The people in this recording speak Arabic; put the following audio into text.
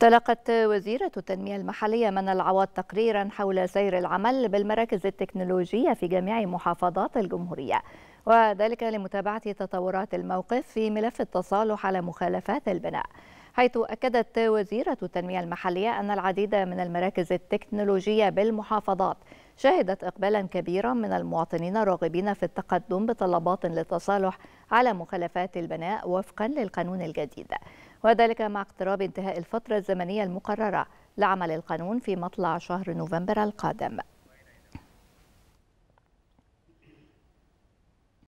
تلقت وزيرة التنمية المحلية من العواد تقريرا حول سير العمل بالمراكز التكنولوجية في جميع محافظات الجمهورية وذلك لمتابعة تطورات الموقف في ملف التصالح على مخالفات البناء حيث أكدت وزيرة التنمية المحلية أن العديد من المراكز التكنولوجية بالمحافظات شهدت إقبالا كبيرا من المواطنين الراغبين في التقدم بطلبات للتصالح على مخالفات البناء وفقا للقانون الجديد وذلك مع اقتراب انتهاء الفترة الزمنية المقررة لعمل القانون في مطلع شهر نوفمبر القادم